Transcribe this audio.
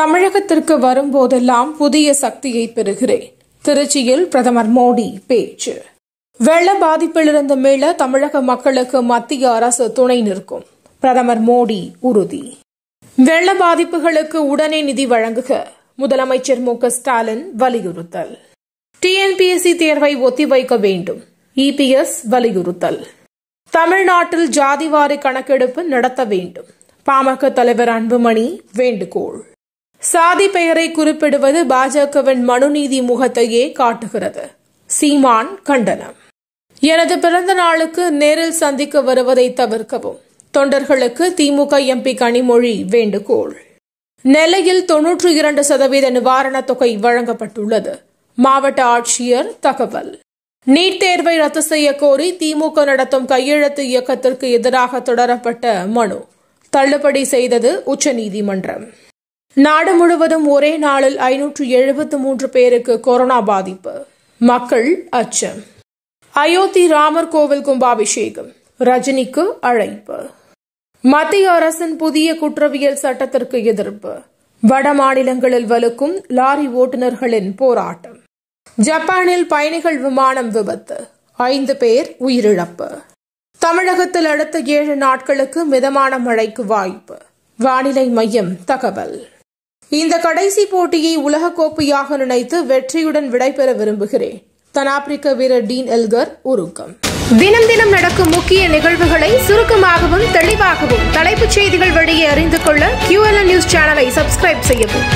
தமிழகத்திற்கு வரும்போதெல்லாம் புதிய சக்தியை பெறுகிறேன் திருச்சியில் பிரதமர் மோடி பேச்சு வெள்ள பாதிப்பிலிருந்து மீள தமிழக மக்களுக்கு மத்திய அரசு துணை நிற்கும் பிரதமர் மோடி உறுதி வெள்ள பாதிப்புகளுக்கு உடனே நிதி வழங்குக முதலமைச்சர் மு ஸ்டாலின் வலியுறுத்தல் டிஎன்பிஎஸ்சி தேர்வை ஒத்திவைக்க வேண்டும் இபிஎஸ் வலியுறுத்தல் தமிழ்நாட்டில் ஜாதிவாரி கணக்கெடுப்பு நடத்த வேண்டும் பாமக தலைவர் அன்புமணி வேண்டுகோள் சாதி பெயரை குறிப்பிடுவது பாஜகவின் மனுநீதி முகத்தையே காட்டுகிறது சீமான் கண்டனம் எனது பிறந்த நாளுக்கு நேரில் சந்திக்க வருவதை தவிர்க்கவும் தொண்டர்களுக்கு திமுக எம்பி கனிமொழி வேண்டுகோள் நெல்லையில் தொன்னூற்று இரண்டு சதவீத நிவாரணத் தொகை வழங்கப்பட்டுள்ளது மாவட்ட ஆட்சியர் தகவல் நீட் தேர்வை ரத்து செய்ய கோரி திமுக நடத்தும் கையெழுத்து இயக்கத்திற்கு எதிராக தொடரப்பட்ட மனு தள்ளுபடி செய்தது உச்சநீதிமன்றம் நாடு முழுவதும் ஒரே நாளில் ஐநூற்று எழுபத்து மூன்று பேருக்கு கொரோனா பாதிப்பு மக்கள் அச்சம் அயோத்தி ராமர் கோவில் கும்பாபிஷேகம் ரஜினிக்கு அழைப்பு மத்திய அரசின் புதிய குற்றவியல் சட்டத்திற்கு எதிர்ப்பு வட மாநிலங்களில் வலுக்கும் லாரி ஓட்டுநர்களின் போராட்டம் ஜப்பானில் பயணிகள் விமானம் விபத்து ஐந்து பேர் உயிரிழப்பு தமிழகத்தில் அடுத்த ஏழு நாட்களுக்கு மிதமான மழைக்கு வாய்ப்பு வானிலை மையம் தகவல் இந்த கடைசி போட்டியை உலகக்கோப்பையாக நினைத்து வெற்றியுடன் விடைபெற விரும்புகிறேன் தென்னாப்பிரிக்க வீரர் டீன் எல்கர் உருக்கம் தினம் தினம் நடக்கும் முக்கிய நிகழ்வுகளை சுருக்கமாகவும் தெளிவாகவும் தலைப்புச் செய்திகள் வழியே அறிந்து கொள்ள கியூஎல்என் நியூஸ் சேனலை சப்ஸ்கிரைப் செய்யவும்